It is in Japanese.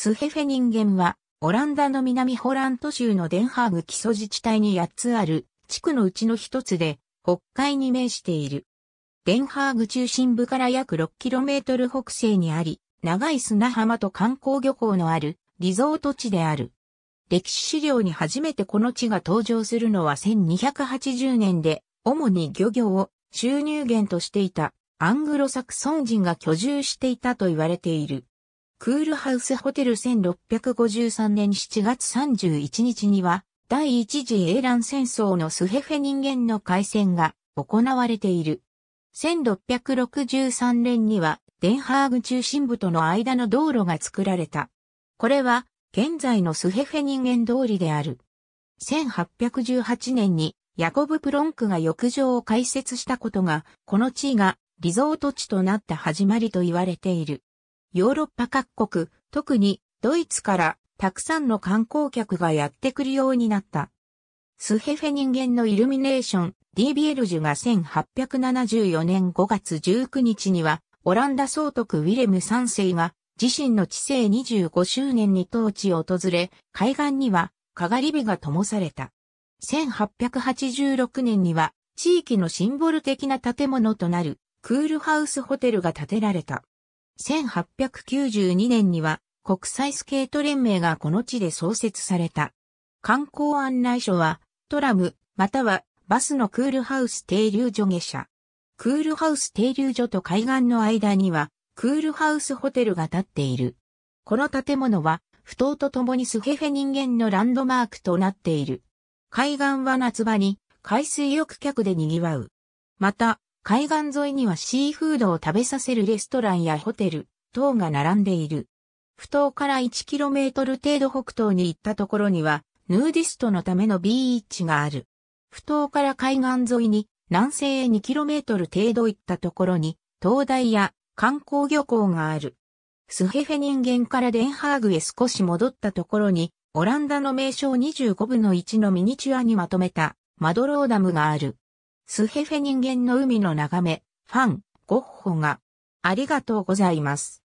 スヘフェ人間は、オランダの南ホラント州のデンハーグ基礎自治体に8つある地区のうちの一つで、北海に面している。デンハーグ中心部から約 6km 北西にあり、長い砂浜と観光漁港のあるリゾート地である。歴史資料に初めてこの地が登場するのは1280年で、主に漁業を収入源としていたアングロサクソン人が居住していたと言われている。クールハウスホテル1653年7月31日には、第一次英蘭戦争のスヘフェ人間の海戦が行われている。1663年には、デンハーグ中心部との間の道路が作られた。これは、現在のスヘフェ人間通りである。1818年に、ヤコブ・プロンクが浴場を開設したことが、この地位がリゾート地となった始まりと言われている。ヨーロッパ各国、特にドイツからたくさんの観光客がやってくるようになった。スヘフェ人間のイルミネーション、ディービエルジュが1874年5月19日には、オランダ総督ウィレム3世が自身の治世25周年に当地を訪れ、海岸にはかがり火が灯された。1886年には地域のシンボル的な建物となるクールハウスホテルが建てられた。1892年には国際スケート連盟がこの地で創設された。観光案内所はトラムまたはバスのクールハウス停留所下車。クールハウス停留所と海岸の間にはクールハウスホテルが建っている。この建物は不当とともにスヘフェ人間のランドマークとなっている。海岸は夏場に海水浴客で賑わう。また、海岸沿いにはシーフードを食べさせるレストランやホテル等が並んでいる。不島から 1km 程度北東に行ったところには、ヌーディストのためのビーチがある。不島から海岸沿いに南西へ 2km 程度行ったところに、灯台や観光漁港がある。スヘフェ人間からデンハーグへ少し戻ったところに、オランダの名称25分の1のミニチュアにまとめたマドローダムがある。スヘフェ人間の海の眺め、ファン、ゴッホが。ありがとうございます。